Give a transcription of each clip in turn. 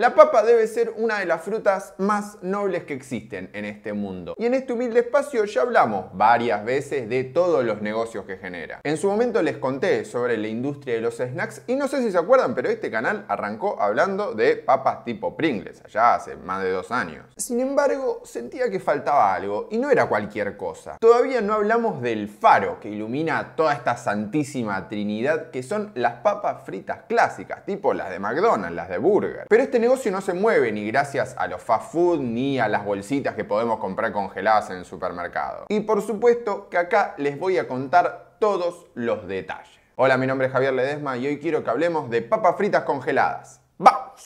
La papa debe ser una de las frutas más nobles que existen en este mundo. Y en este humilde espacio ya hablamos varias veces de todos los negocios que genera. En su momento les conté sobre la industria de los snacks y no sé si se acuerdan, pero este canal arrancó hablando de papas tipo Pringles, allá hace más de dos años. Sin embargo, sentía que faltaba algo y no era cualquier cosa. Todavía no hablamos del faro que ilumina toda esta santísima trinidad que son las papas fritas clásicas, tipo las de McDonald's, las de Burger. Pero este negocio no se mueve ni gracias a los fast food ni a las bolsitas que podemos comprar congeladas en el supermercado. Y por supuesto que acá les voy a contar todos los detalles. Hola, mi nombre es Javier Ledesma y hoy quiero que hablemos de papas fritas congeladas. ¡Vamos!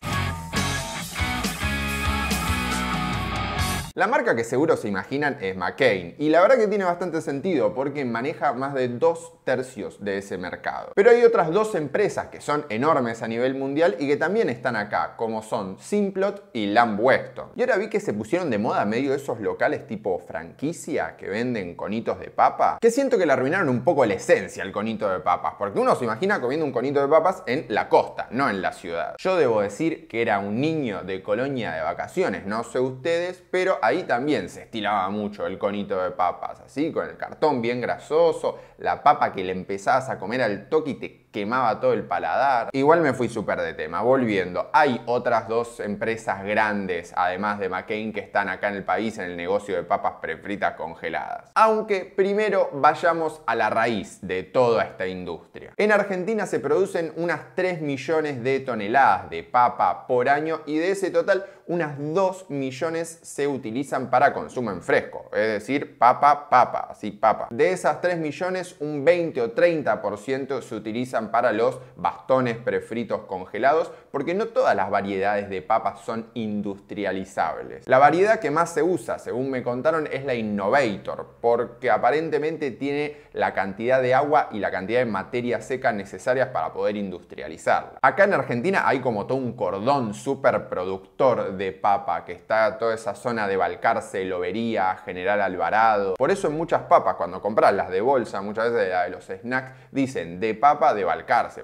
La marca que seguro se imaginan es McCain, y la verdad que tiene bastante sentido porque maneja más de dos tercios de ese mercado. Pero hay otras dos empresas que son enormes a nivel mundial y que también están acá, como son Simplot y Lamb Weston. Y ahora vi que se pusieron de moda medio de esos locales tipo franquicia que venden conitos de papa, que siento que le arruinaron un poco la esencia al conito de papas, porque uno se imagina comiendo un conito de papas en la costa, no en la ciudad. Yo debo decir que era un niño de colonia de vacaciones, no sé ustedes, pero ahí también se estilaba mucho el conito de papas, así, con el cartón bien grasoso, la papa que le empezabas a comer al toque y te quemaba todo el paladar. Igual me fui súper de tema. Volviendo, hay otras dos empresas grandes, además de McCain, que están acá en el país en el negocio de papas prefritas congeladas. Aunque primero vayamos a la raíz de toda esta industria. En Argentina se producen unas 3 millones de toneladas de papa por año y de ese total unas 2 millones se utilizan para consumo en fresco, es decir, papa, papa, así papa. De esas 3 millones, un 20 o 30% se utilizan para los bastones prefritos congelados, porque no todas las variedades de papas son industrializables. La variedad que más se usa, según me contaron, es la Innovator, porque aparentemente tiene la cantidad de agua y la cantidad de materia seca necesarias para poder industrializarla. Acá en Argentina hay como todo un cordón súper productor de papa, que está toda esa zona de Balcarce, Lobería, General Alvarado. Por eso en muchas papas, cuando compras las de bolsa, muchas veces de los snacks, dicen de papa de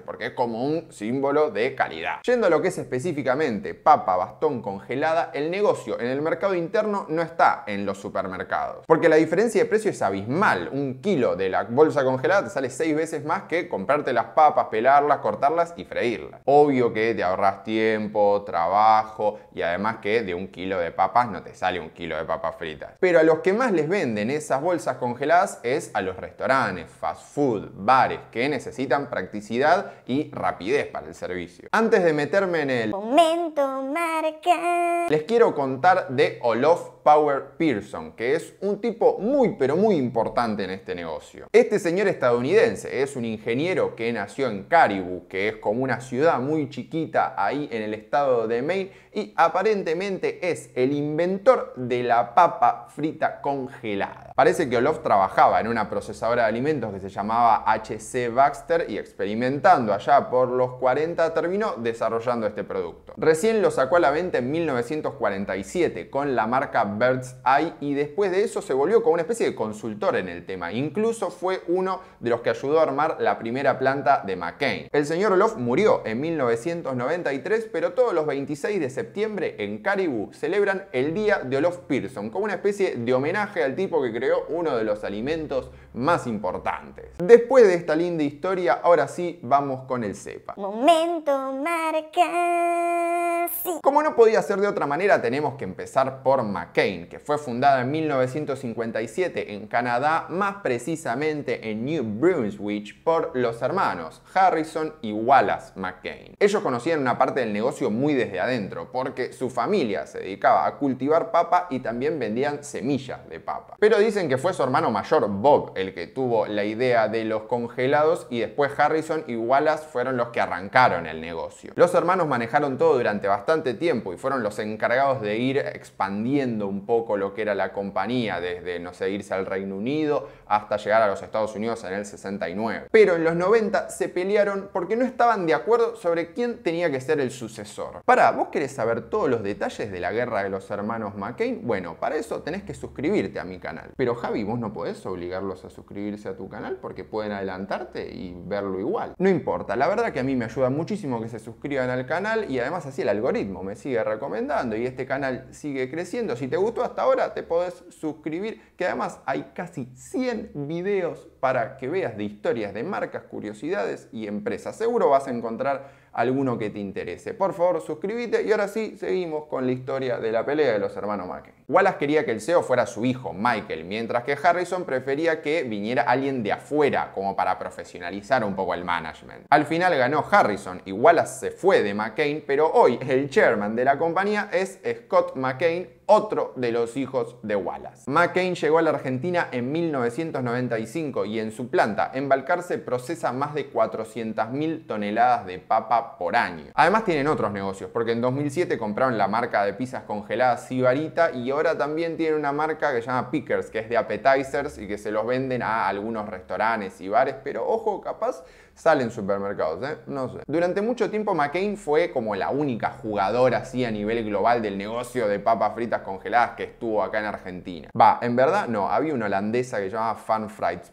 porque es como un símbolo de calidad. Yendo a lo que es específicamente papa, bastón, congelada, el negocio en el mercado interno no está en los supermercados, porque la diferencia de precio es abismal. Un kilo de la bolsa congelada te sale seis veces más que comprarte las papas, pelarlas, cortarlas y freírlas. Obvio que te ahorras tiempo, trabajo y además que de un kilo de papas no te sale un kilo de papas fritas. Pero a los que más les venden esas bolsas congeladas es a los restaurantes, fast food, bares, que necesitan prácticamente practicidad y rapidez para el servicio. Antes de meterme en el momento marca, les quiero contar de Olof Power Pearson, que es un tipo muy pero muy importante en este negocio. Este señor estadounidense es un ingeniero que nació en Caribou, que es como una ciudad muy chiquita ahí en el estado de Maine y aparentemente es el inventor de la papa frita congelada. Parece que Olof trabajaba en una procesadora de alimentos que se llamaba HC Baxter y experimentando allá por los 40, terminó desarrollando este producto. Recién lo sacó a la venta en 1947 con la marca Bird's Eye y después de eso se volvió como una especie de consultor en el tema. Incluso fue uno de los que ayudó a armar la primera planta de McCain. El señor Olof murió en 1993, pero todos los 26 de septiembre en Caribou celebran el Día de Olof Pearson, como una especie de homenaje al tipo que creó uno de los alimentos más importantes. Después de esta linda historia, ahora así, vamos con el cepa. Momento marca. Como no podía ser de otra manera, tenemos que empezar por McCain, que fue fundada en 1957 en Canadá, más precisamente en New Brunswick, por los hermanos Harrison y Wallace McCain. Ellos conocían una parte del negocio muy desde adentro, porque su familia se dedicaba a cultivar papa y también vendían semillas de papa. Pero dicen que fue su hermano mayor, Bob, el que tuvo la idea de los congelados y después Harrison son y Wallace fueron los que arrancaron el negocio. Los hermanos manejaron todo durante bastante tiempo y fueron los encargados de ir expandiendo un poco lo que era la compañía, desde, no sé, irse al Reino Unido hasta llegar a los Estados Unidos en el 69. Pero en los 90 se pelearon porque no estaban de acuerdo sobre quién tenía que ser el sucesor. Para, ¿vos querés saber todos los detalles de la guerra de los hermanos McCain? Bueno, para eso tenés que suscribirte a mi canal. Pero Javi, vos no podés obligarlos a suscribirse a tu canal porque pueden adelantarte y verlo igual. No importa, la verdad que a mí me ayuda muchísimo que se suscriban al canal y además así el algoritmo me sigue recomendando y este canal sigue creciendo. Si te gustó hasta ahora te podés suscribir, que además hay casi 100 videos para que veas de historias de marcas, curiosidades y empresas. Seguro vas a encontrar alguno que te interese. Por favor, suscríbete y ahora sí, seguimos con la historia de la pelea de los hermanos McCain. Wallace quería que el CEO fuera su hijo, Michael, mientras que Harrison prefería que viniera alguien de afuera, como para profesionalizar un poco el management. Al final ganó Harrison y Wallace se fue de McCain, pero hoy el chairman de la compañía es Scott McCain, otro de los hijos de Wallace. McCain llegó a la Argentina en 1995 y en su planta en Balcarce procesa más de 400.000 toneladas de papa por año. Además tienen otros negocios, porque en 2007 compraron la marca de pizzas congeladas Sibarita y ahora también tienen una marca que se llama Pickers, que es de appetizers y que se los venden a algunos restaurantes y bares, pero ojo, capaz salen supermercados, ¿eh? No sé. Durante mucho tiempo McCain fue como la única jugadora así a nivel global del negocio de papas fritas congeladas que estuvo acá en Argentina. Va, en verdad no, había una holandesa que llamaba Fan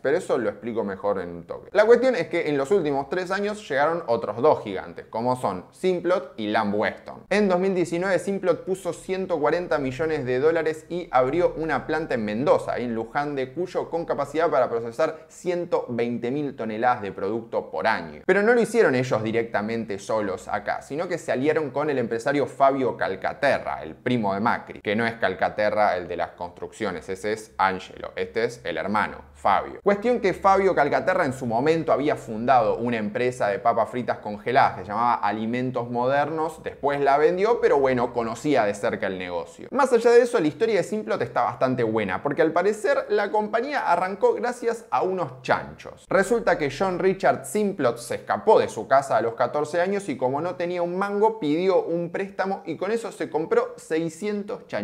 pero eso lo explico mejor en un toque. La cuestión es que en los últimos tres años llegaron otros dos gigantes, como son Simplot y Lamb Weston. En 2019 Simplot puso 140 millones de dólares y abrió una planta en Mendoza, en Luján de Cuyo, con capacidad para procesar 120 mil toneladas de producto por año. Pero no lo hicieron ellos directamente solos acá, sino que se aliaron con el empresario Fabio Calcaterra, el primo de Macri, que no es Calcaterra el de las construcciones, ese es Angelo, este es el hermano, Fabio. Cuestión que Fabio Calcaterra en su momento había fundado una empresa de papas fritas congeladas que se llamaba Alimentos Modernos, después la vendió, pero bueno, conocía de cerca el negocio. Más allá de eso, la historia de Simplot está bastante buena, porque al parecer la compañía arrancó gracias a unos chanchos. Resulta que John Richard Simplot se escapó de su casa a los 14 años y como no tenía un mango, pidió un préstamo y con eso se compró 600 chanchos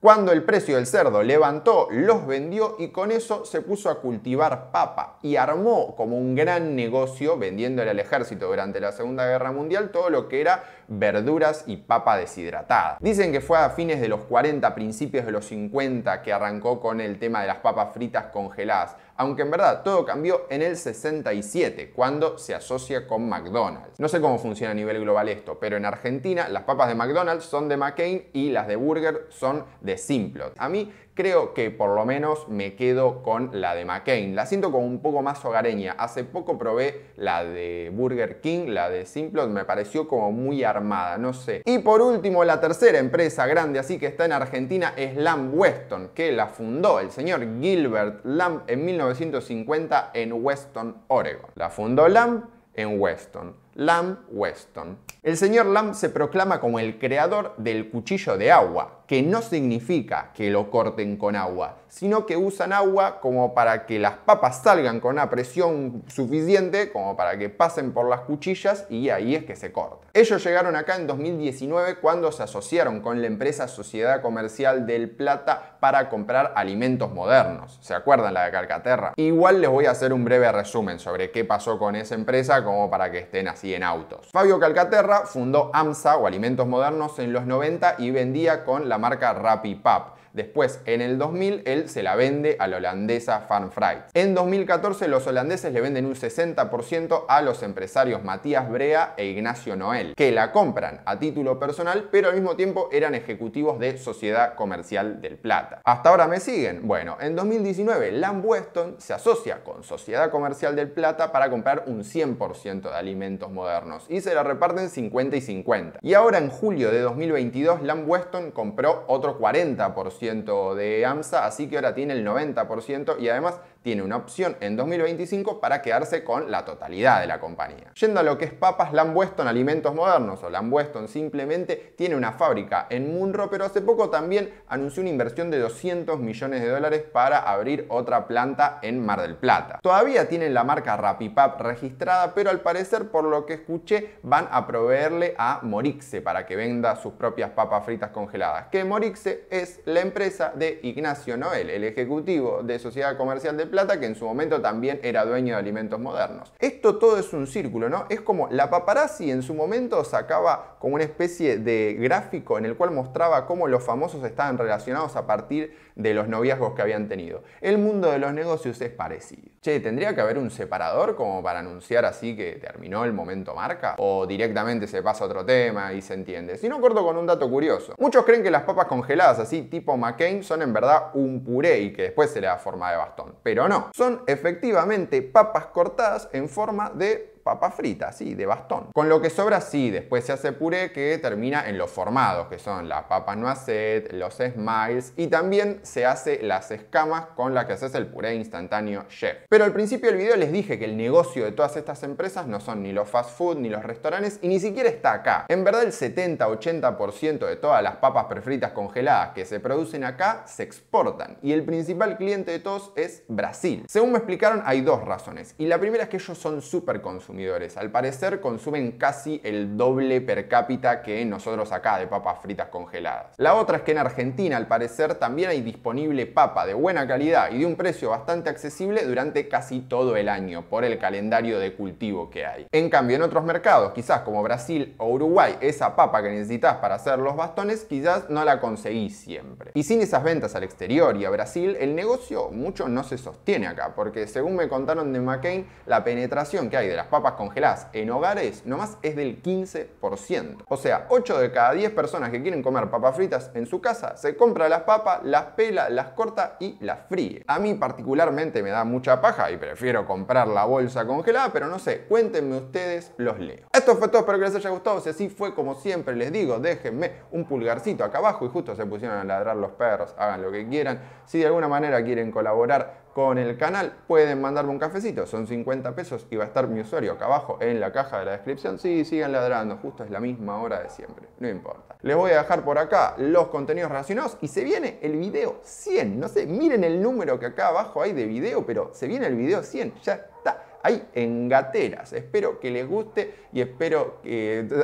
cuando el precio del cerdo levantó, los vendió y con eso se puso a cultivar papa y armó como un gran negocio vendiéndole al ejército durante la Segunda Guerra Mundial todo lo que era verduras y papa deshidratada. Dicen que fue a fines de los 40, principios de los 50 que arrancó con el tema de las papas fritas congeladas, aunque en verdad todo cambió en el 67, cuando se asocia con McDonald's. No sé cómo funciona a nivel global esto, pero en Argentina las papas de McDonald's son de McCain y las de Burger son de Simplot. A mí Creo que por lo menos me quedo con la de McCain. La siento como un poco más hogareña. Hace poco probé la de Burger King, la de Simplot, me pareció como muy armada, no sé. Y por último, la tercera empresa grande así que está en Argentina es Lamb Weston, que la fundó el señor Gilbert Lamb en 1950 en Weston, Oregon. La fundó Lamb en Weston. Lamb Weston. El señor Lamb se proclama como el creador del cuchillo de agua, que no significa que lo corten con agua, sino que usan agua como para que las papas salgan con una presión suficiente como para que pasen por las cuchillas y ahí es que se corta. Ellos llegaron acá en 2019 cuando se asociaron con la empresa Sociedad Comercial del Plata para comprar alimentos modernos. ¿Se acuerdan la de Calcaterra? Igual les voy a hacer un breve resumen sobre qué pasó con esa empresa como para que estén así en autos. Fabio Calcaterra fundó AMSA o Alimentos Modernos en los 90 y vendía con la marca Rapipap Después, en el 2000, él se la vende a la holandesa fanfry En 2014, los holandeses le venden un 60% a los empresarios Matías Brea e Ignacio Noel, que la compran a título personal, pero al mismo tiempo eran ejecutivos de Sociedad Comercial del Plata. ¿Hasta ahora me siguen? Bueno, en 2019, Lamb Weston se asocia con Sociedad Comercial del Plata para comprar un 100% de alimentos modernos y se la reparten 50 y 50. Y ahora, en julio de 2022, Lamb Weston compró otro 40% de AMSA, así que ahora tiene el 90% y además tiene una opción en 2025 para quedarse con la totalidad de la compañía. Yendo a lo que es papas, Weston Alimentos Modernos o Weston simplemente tiene una fábrica en Munro, pero hace poco también anunció una inversión de 200 millones de dólares para abrir otra planta en Mar del Plata. Todavía tienen la marca Rapipap registrada, pero al parecer, por lo que escuché, van a proveerle a Morixe para que venda sus propias papas fritas congeladas. Que Morixe es la empresa de Ignacio Noel, el ejecutivo de Sociedad Comercial de Plata Plata, que en su momento también era dueño de alimentos modernos. Esto todo es un círculo, ¿no? Es como la paparazzi en su momento sacaba como una especie de gráfico en el cual mostraba cómo los famosos estaban relacionados a partir de los noviazgos que habían tenido. El mundo de los negocios es parecido. Che, ¿tendría que haber un separador como para anunciar así que terminó el momento marca? ¿O directamente se pasa a otro tema y se entiende? Si no, corto con un dato curioso. Muchos creen que las papas congeladas así tipo McCain son en verdad un puré y que después se le da forma de bastón. Pero no. Son efectivamente papas cortadas en forma de papa frita, sí, de bastón. Con lo que sobra, sí, después se hace puré que termina en los formados, que son la papa noisette, los smiles, y también se hace las escamas con las que haces el puré instantáneo chef. Pero al principio del video les dije que el negocio de todas estas empresas no son ni los fast food, ni los restaurantes, y ni siquiera está acá. En verdad, el 70-80% de todas las papas prefritas congeladas que se producen acá se exportan, y el principal cliente de todos es Brasil. Según me explicaron, hay dos razones, y la primera es que ellos son súper consumidores al parecer consumen casi el doble per cápita que nosotros acá de papas fritas congeladas. La otra es que en Argentina al parecer también hay disponible papa de buena calidad y de un precio bastante accesible durante casi todo el año por el calendario de cultivo que hay. En cambio en otros mercados, quizás como Brasil o Uruguay, esa papa que necesitas para hacer los bastones quizás no la conseguís siempre. Y sin esas ventas al exterior y a Brasil, el negocio mucho no se sostiene acá, porque según me contaron de McCain, la penetración que hay de las papas congeladas en hogares nomás es del 15%. O sea, 8 de cada 10 personas que quieren comer papas fritas en su casa se compra las papas, las pela, las corta y las fríe. A mí particularmente me da mucha paja y prefiero comprar la bolsa congelada, pero no sé, cuéntenme ustedes, los leo. Esto fue todo, espero que les haya gustado. Si así fue como siempre les digo, déjenme un pulgarcito acá abajo y justo se pusieron a ladrar los perros, hagan lo que quieran. Si de alguna manera quieren colaborar con el canal, pueden mandarme un cafecito, son 50 pesos y va a estar mi usuario acá abajo en la caja de la descripción. Sí, sigan ladrando, justo es la misma hora de siempre, no importa. Les voy a dejar por acá los contenidos relacionados y se viene el video 100. No sé, miren el número que acá abajo hay de video, pero se viene el video 100, ya está ahí en gateras. Espero que les guste y espero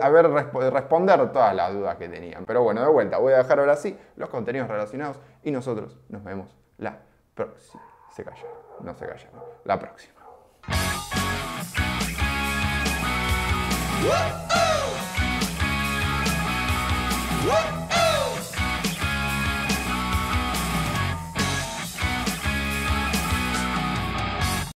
haber responder todas las dudas que tenían. Pero bueno, de vuelta, voy a dejar ahora sí los contenidos relacionados y nosotros nos vemos la próxima se callaron. No se callaron. La próxima.